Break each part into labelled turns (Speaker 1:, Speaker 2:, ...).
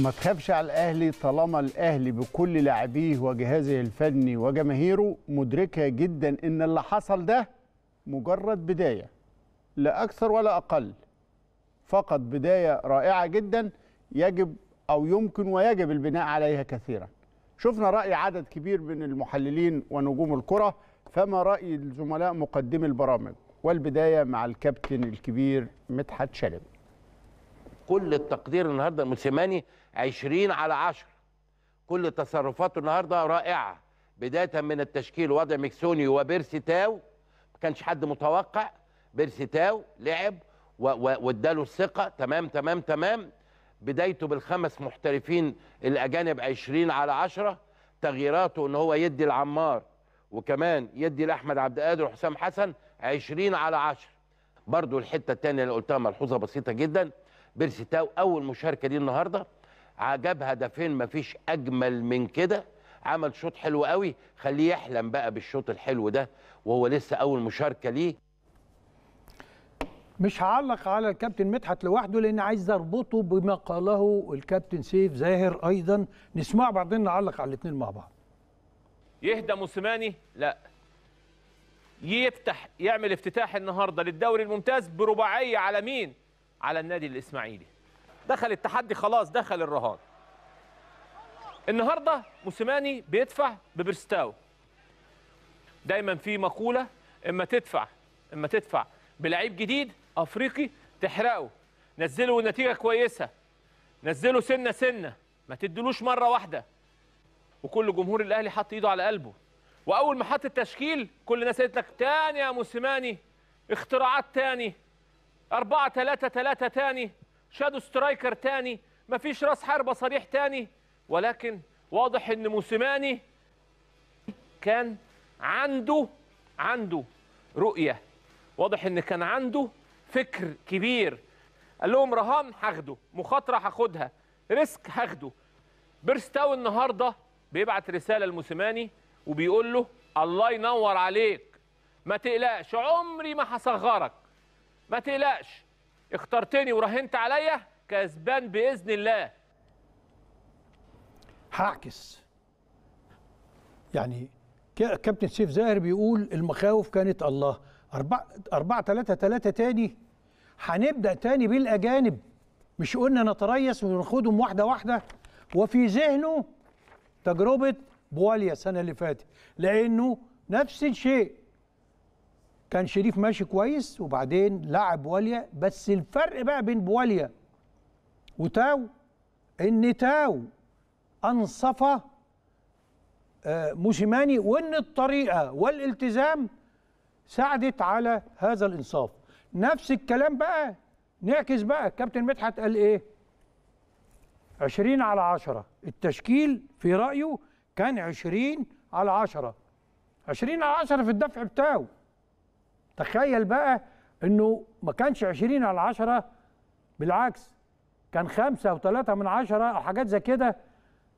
Speaker 1: ما تخافش على الاهلي طالما الاهلي بكل لاعبيه وجهازه الفني وجماهيره مدركه جدا ان اللي حصل ده مجرد بدايه لا اكثر ولا اقل فقط بدايه رائعه جدا يجب او يمكن ويجب البناء عليها كثيرا شفنا راي عدد كبير من المحللين ونجوم الكره فما راي الزملاء مقدمي البرامج والبدايه مع الكابتن الكبير مدحت شلبي
Speaker 2: كل التقدير النهارده الموسيماني 20 على 10 كل تصرفاته النهارده رائعه بدايه من التشكيل وضع ميكسوني وبيرسي تاو ما كانش حد متوقع بيرسي تاو لعب واداله الثقه تمام تمام تمام بدايته بالخمس محترفين الاجانب 20 على 10 تغييراته ان هو يدي العمار وكمان يدي لاحمد عبد القادر وحسام حسن 20 على 10 برضه الحته الثانيه اللي قلتها ملحوظه بسيطه جدا بيرسيتاو اول مشاركه ليه النهارده عجب هدفين مفيش اجمل من كده عمل شوط حلو قوي خليه يحلم بقى بالشوط الحلو ده وهو لسه اول مشاركه ليه مش هعلق على الكابتن مدحت لوحده لان عايز اربطه بما قاله الكابتن سيف زاهر ايضا نسمع بعدين نعلق على الاثنين مع بعض
Speaker 1: يهدى موسيماني لا يفتح يعمل افتتاح النهارده للدوري الممتاز برباعيه على مين على النادي الاسماعيلي دخل التحدي خلاص دخل الرهان النهارده موسيماني بيدفع ببرستاو دايما في مقوله اما تدفع اما تدفع بلعيب جديد افريقي تحرقه نزله نتيجه كويسه نزله سنه سنه ما تدلوش مره واحده وكل جمهور الاهلي حط ايده على قلبه واول ما حط التشكيل كل الناس قالت لك تاني يا موسيماني اختراعات تاني 4 3 3 تاني شادو سترايكر تاني مفيش راس حربة صريح تاني ولكن واضح ان موسيماني كان عنده عنده رؤية واضح ان كان عنده فكر كبير قال لهم رهان هاخده مخاطرة هاخدها ريسك هاخده بيرستاو النهاردة بيبعت رسالة لموسيماني وبيقول له الله ينور عليك ما تقلقش عمري ما هصغرك ما تقلقش اخترتني وراهنت عليا كسبان باذن الله
Speaker 2: هعكس يعني كابتن سيف زاهر بيقول المخاوف كانت الله 4 4 3 3 تاني هنبدا تاني بالاجانب مش قلنا نتريس وناخدهم واحده واحده وفي ذهنه تجربه بواليا السنه اللي فاتت لانه نفس الشيء كان شريف ماشي كويس وبعدين لعب بواليا بس الفرق بقى بين بواليا وتاو ان تاو انصف آه، موسيماني وان الطريقه والالتزام ساعدت على هذا الانصاف نفس الكلام بقى نعكس بقى كابتن مدحت قال ايه 20 على 10 التشكيل في رايه كان 20 على 10 20 على 10 في الدفع بتاعه تخيل بقى انه ما كانش 20 على 10 بالعكس كان 5 و3 من 10 أو حاجات زي كده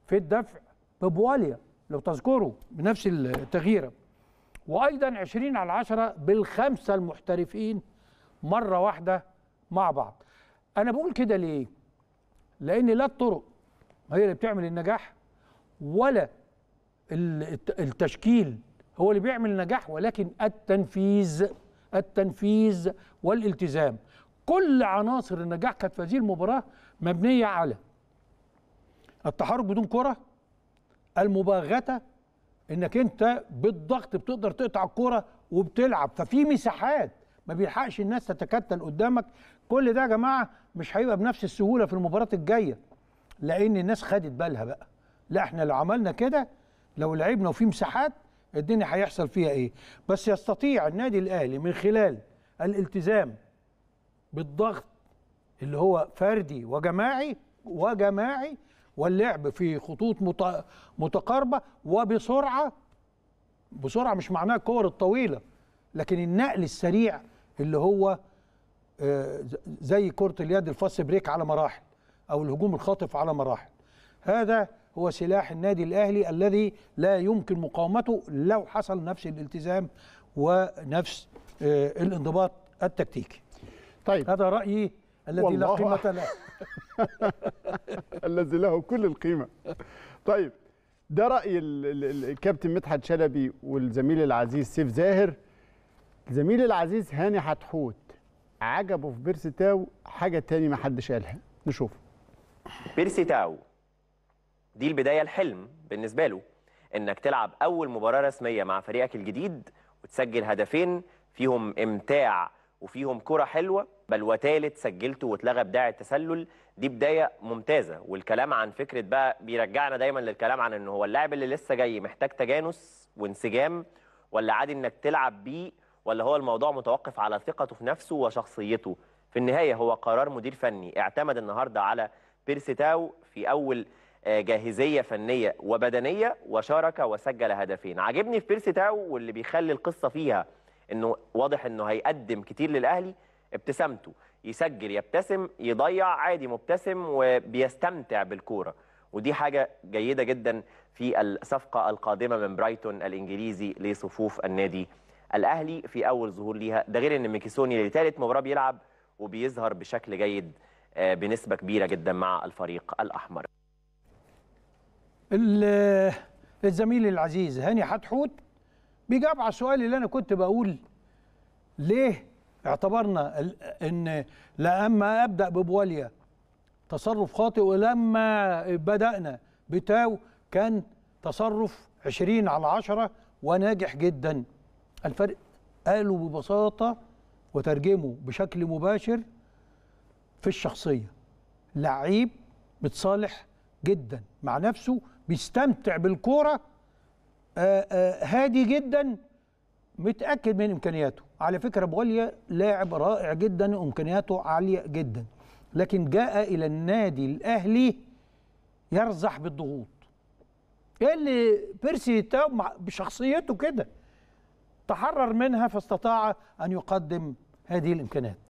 Speaker 2: في الدفع ببواليا لو تذكروا بنفس التغييرة وأيضا 20 على 10 بالخمسة المحترفين مرة واحدة مع بعض أنا بقول كده ليه؟ لأن لا الطرق هي اللي بتعمل النجاح ولا التشكيل هو اللي بيعمل النجاح ولكن التنفيذ التنفيذ والالتزام كل عناصر النجاح كانت في هذه المباراه مبنيه على التحرك بدون كره المباغته انك انت بالضغط بتقدر تقطع الكره وبتلعب ففي مساحات ما بيلحقش الناس تتكتل قدامك كل ده يا جماعه مش هيبقى بنفس السهوله في المباراه الجايه لان الناس خدت بالها بقى لا احنا لو عملنا كده لو لعبنا وفي مساحات الدنيا هيحصل فيها ايه بس يستطيع النادي الاهلي من خلال الالتزام بالضغط اللي هو فردي وجماعي وجماعي واللعب في خطوط متقاربه وبسرعه بسرعه مش معناها الكور الطويله لكن النقل السريع اللي هو آه، زي كره اليد الفاست بريك على مراحل او الهجوم الخاطف على مراحل هذا هو سلاح النادي الاهلي الذي لا يمكن مقاومته لو حصل نفس الالتزام ونفس آه، الانضباط
Speaker 1: التكتيكي. طيب هذا رايي الذي لا قيمه له. الذي له كل القيمه. طيب ده راي الكابتن مدحت شلبي والزميل العزيز سيف زاهر. الزميل العزيز هاني حتحوت عجبه في بيرسي تاو حاجه تاني ما حدش قالها نشوف
Speaker 3: بيرسي تاو دي البداية الحلم بالنسبة له انك تلعب اول مباراة رسمية مع فريقك الجديد وتسجل هدفين فيهم امتاع وفيهم كرة حلوة بل وثالث سجلته واتلغى بداع التسلل دي بداية ممتازة والكلام عن فكرة بقى بيرجعنا دايما للكلام عن ان هو اللاعب اللي لسه جاي محتاج تجانس وانسجام ولا عادي انك تلعب بيه ولا هو الموضوع متوقف على ثقته في نفسه وشخصيته في النهاية هو قرار مدير فني اعتمد النهاردة على بيرسي تاو في أول آه، جاهزيه فنيه وبدنيه وشارك وسجل هدفين عاجبني في بيرسي تاو واللي بيخلي القصه فيها انه واضح انه هيقدم كتير للاهلي ابتسامته يسجل يبتسم يضيع عادي مبتسم وبيستمتع بالكوره ودي حاجه جيده جدا في الصفقه القادمه من برايتون الانجليزي لصفوف النادي الاهلي في اول ظهور ليها ده غير ان ميكيسوني لثالث مباراه بيلعب وبيظهر بشكل جيد آه، بنسبه كبيره جدا مع الفريق الاحمر
Speaker 2: الزميل العزيز هاني حتحوت بيجاوب على السؤال اللي انا كنت بقول ليه اعتبرنا ان لما ابدا ببواليا تصرف خاطئ ولما بدانا بتاو كان تصرف 20 على 10 وناجح جدا الفرق قالوا ببساطه وترجمه بشكل مباشر في الشخصيه لعيب متصالح جدا مع نفسه بيستمتع بالكوره آه، آه، هادي جدا متاكد من امكانياته على فكره بوليا لاعب رائع جدا وامكانياته عاليه جدا لكن جاء الى النادي الاهلي يرزح بالضغوط ايه اللي بيرسي تاو بشخصيته كده تحرر منها فاستطاع ان يقدم هذه الامكانات